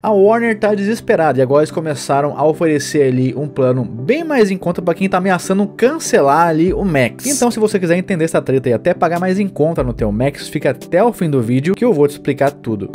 A Warner tá desesperada e agora eles começaram a oferecer ali um plano bem mais em conta para quem tá ameaçando cancelar ali o Max. Então se você quiser entender essa treta e até pagar mais em conta no teu Max, fica até o fim do vídeo que eu vou te explicar tudo.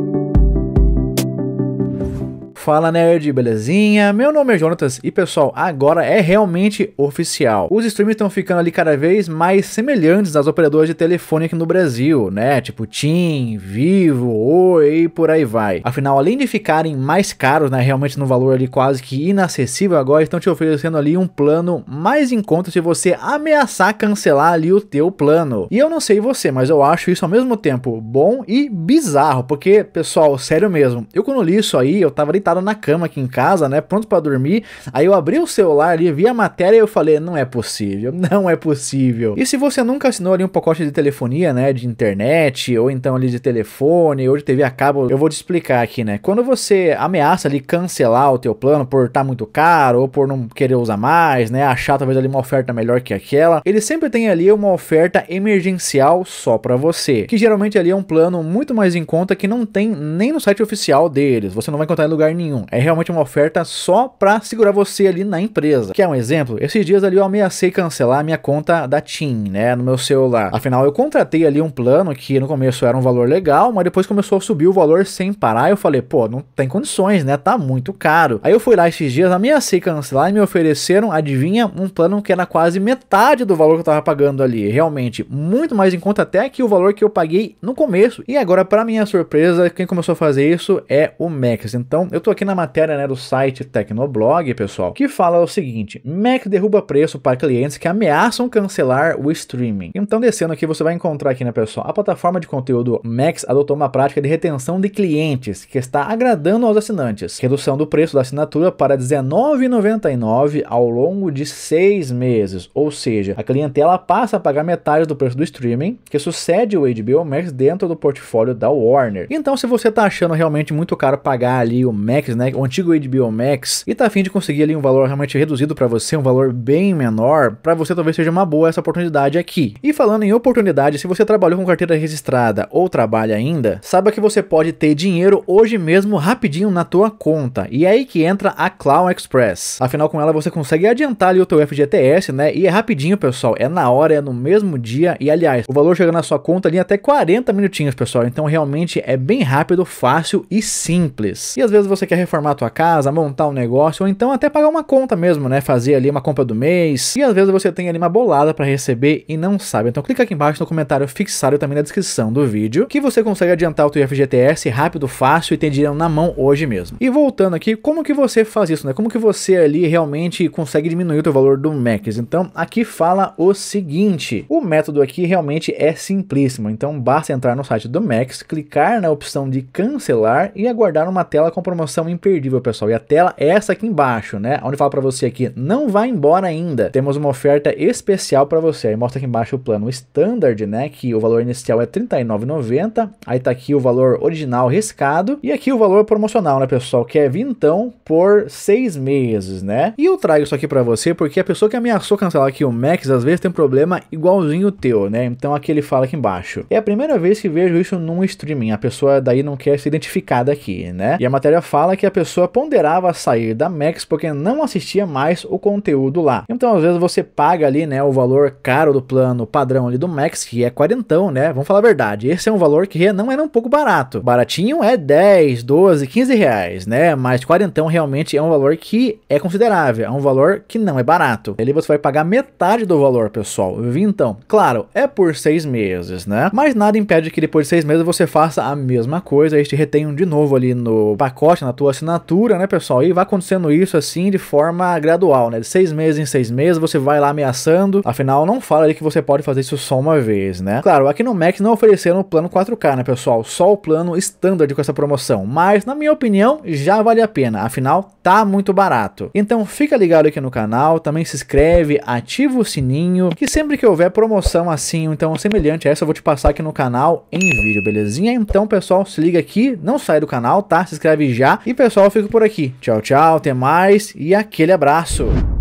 Fala nerd, belezinha? Meu nome é Jonatas e pessoal, agora é realmente oficial. Os streams estão ficando ali cada vez mais semelhantes às operadoras de telefone aqui no Brasil, né? Tipo TIM, Vivo, Oi, e por aí vai. Afinal, além de ficarem mais caros, né, realmente no valor ali quase que inacessível, agora estão te oferecendo ali um plano mais em conta se você ameaçar cancelar ali o teu plano. E eu não sei você, mas eu acho isso ao mesmo tempo bom e bizarro, porque, pessoal, sério mesmo, eu quando li isso aí, eu tava deitado na cama aqui em casa, né, pronto para dormir, aí eu abri o celular ali, vi a matéria e eu falei, não é possível, não é possível. E se você nunca assinou ali um pacote de telefonia, né, de internet, ou então ali de telefone, ou de TV a acabam, eu vou te explicar aqui, né? Quando você ameaça ali cancelar o teu plano por estar tá muito caro ou por não querer usar mais, né? Achar talvez ali uma oferta melhor que aquela, ele sempre tem ali uma oferta emergencial só para você, que geralmente ali é um plano muito mais em conta que não tem nem no site oficial deles, você não vai encontrar em lugar nenhum. É realmente uma oferta só para segurar você ali na empresa. Que é um exemplo? Esses dias ali eu ameacei cancelar a minha conta da TIM, né, no meu celular. Afinal, eu contratei ali um plano que no começo era um valor legal, mas depois começou a subir subiu o valor sem parar. Eu falei, pô, não tem condições, né? Tá muito caro. Aí eu fui lá esses dias, ameacei cancelar e me ofereceram, adivinha, um plano que era quase metade do valor que eu tava pagando ali. Realmente, muito mais em conta até que o valor que eu paguei no começo. E agora, para minha surpresa, quem começou a fazer isso é o Max. Então, eu tô aqui na matéria né, do site Tecnoblog, pessoal, que fala o seguinte: Mac derruba preço para clientes que ameaçam cancelar o streaming. Então, descendo aqui, você vai encontrar aqui, né, pessoal, a plataforma de conteúdo Max adotou uma prática de retenção retenção de clientes, que está agradando aos assinantes. Redução do preço da assinatura para R$19,99 ao longo de seis meses, ou seja, a clientela passa a pagar metade do preço do streaming, que sucede o HBO Max dentro do portfólio da Warner. Então, se você está achando realmente muito caro pagar ali o Max, né, o antigo HBO Max, e tá afim de conseguir ali um valor realmente reduzido para você, um valor bem menor, para você talvez seja uma boa essa oportunidade aqui. E falando em oportunidade, se você trabalhou com carteira registrada ou trabalha ainda, saiba que você pode ter dinheiro hoje mesmo rapidinho na tua conta. E é aí que entra a Clown Express. Afinal, com ela você consegue adiantar ali o teu FGTS, né? E é rapidinho, pessoal. É na hora, é no mesmo dia. E aliás, o valor chega na sua conta ali até 40 minutinhos, pessoal. Então realmente é bem rápido, fácil e simples. E às vezes você quer reformar a tua casa, montar um negócio, ou então até pagar uma conta mesmo, né? Fazer ali uma compra do mês. E às vezes você tem ali uma bolada para receber e não sabe. Então clica aqui embaixo no comentário fixado também na descrição do vídeo que você consegue adiantar o teu FGTS BTS rápido, fácil e tem dinheiro na mão hoje mesmo. E voltando aqui, como que você faz isso, né? Como que você ali realmente consegue diminuir o teu valor do Max? Então, aqui fala o seguinte, o método aqui realmente é simplíssimo, então basta entrar no site do Max, clicar na opção de cancelar e aguardar uma tela com promoção imperdível, pessoal. E a tela é essa aqui embaixo, né? Onde fala para você aqui, não vá embora ainda. Temos uma oferta especial para você. Aí mostra aqui embaixo o plano standard, né, que o valor inicial é R$39,90. Aí tá aqui o valor original riscado. E aqui o valor promocional, né, pessoal? Que é vintão por seis meses, né? E eu trago isso aqui para você porque a pessoa que ameaçou cancelar aqui o Max, às vezes tem um problema igualzinho o teu, né? Então aqui ele fala aqui embaixo. É a primeira vez que vejo isso num streaming. A pessoa daí não quer ser identificada aqui, né? E a matéria fala que a pessoa ponderava sair da Max porque não assistia mais o conteúdo lá. Então, às vezes, você paga ali, né, o valor caro do plano padrão ali do Max, que é quarentão, né? Vamos falar a verdade. Esse é um valor que não é um pouco barato barato. Baratinho é 10, 12, 15 reais, né? Mas quarentão realmente é um valor que é considerável, é um valor que não é barato. Ali você vai pagar metade do valor, pessoal. então? Claro, é por seis meses, né? Mas nada impede que depois de seis meses você faça a mesma coisa, e te um de novo ali no pacote, na tua assinatura, né, pessoal? E vai acontecendo isso assim de forma gradual, né? De seis meses em seis meses você vai lá ameaçando, afinal não fala ali que você pode fazer isso só uma vez, né? Claro, aqui no Max não ofereceram o plano 4K, né, pessoal? Só o plano plano standard com essa promoção, mas na minha opinião já vale a pena, afinal tá muito barato. Então fica ligado aqui no canal, também se inscreve, ativa o sininho, que sempre que houver promoção assim, então semelhante a essa, eu vou te passar aqui no canal em vídeo, belezinha? Então pessoal, se liga aqui, não sai do canal, tá? Se inscreve já e pessoal, eu fico por aqui. Tchau, tchau, até mais e aquele abraço!